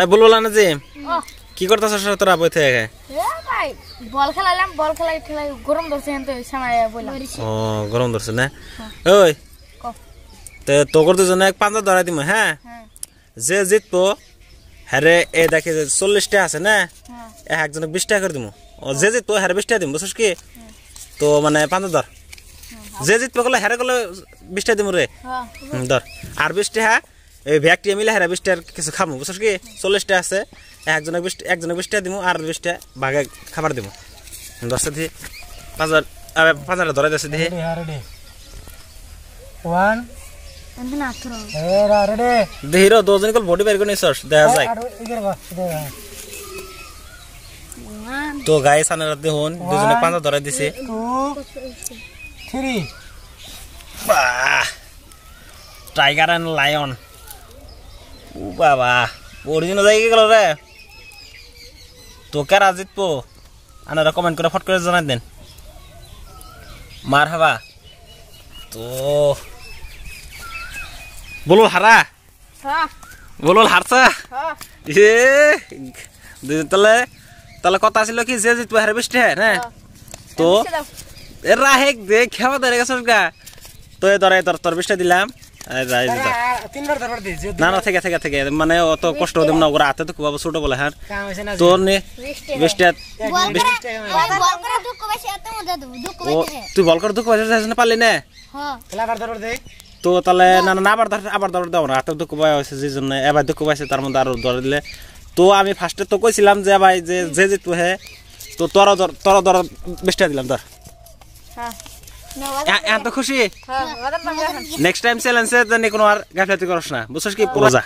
এই বলবো না যে কি করতেছ তোরা বই থেকে বল খেলাইলাম বল খেলাই খেলাই গরম ধরছে তো সামায় বললাম ও গরম ধরছে না ওই তো তোর দুজনে এক পাঁচটা ধরাই দিম হ্যাঁ? হ্যাঁ যে জিতবো হ্যারে এ দেখে যে চল্লিশটা আছে না হ্যাঁ। একজনে বিশ টাকা করে দিমু ও যে জিতবো হ্যারে বিশ টাকা দিম বুঝছিস কি হ্যাঁ। তো মানে পাঁচটা ধর যে জিতবো গেলে হ্যারে গেলে বিশ টাকা দিমু রে ধর আর বিশ টাকা এই ব্যাগটি মিলে হেরা বিশটার কিছু খামু বুঝছ কি চল্লিশটা আছে একজনে বিশ একজনে বিশটা দিব আর বিশটা ভাগে খাবার দিব দশটা দিয়ে পাঁচ পাঁচ ধরে দশ দিয়ে দেহির দুজন কল বডি বের করে দেখা যায় তো গায়ে সানের রাতে হন দুজনে পাঁচ ধরে দিছে বাহ টাইগার অ্যান্ড লায়ন বাবা পৰহি নাযায়গৈ গ'ল ৰে তোকে ৰাজিত পো আনৰ কমেণ্ট কৰি ফটকৰি জনাই দেন মাৰ হবা তো বলুল হাৰা বলুল হাৰছা এ তলে তলে কথা আছিল কি যে জিতব হেৰি বেষ্ট হে নে তো এ ৰাহে দে খেৱা দৰে গেছ গা তই দৰে তৰ তৰ বেষ্ট দিলাম না না থেকে মানে অত কষ্ট দেব না ওরা হাতে ছোট বলে হ্যাঁ তোর নে বেশটা তুই বল করে দুঃখ পাইছিস না পারলি তো তাহলে না না আবার ধর আবার ধর না হাতে দুঃখ পাই হয়েছে যে জন্য এবার দুঃখ পাইছে তার মধ্যে আরো ধরে দিলে তো আমি ফার্স্টে তো কইছিলাম যে ভাই যে যে যেত হে হ্যাঁ। তো তোর তোর ধর বেশটা দিলাম ধর হ্যাঁ। এত খুশি নেক্সট টাইম চ্যালেঞ্জ জন্য কোনো আর গাফলাতি করস না বুঝছিস কি পুরো যা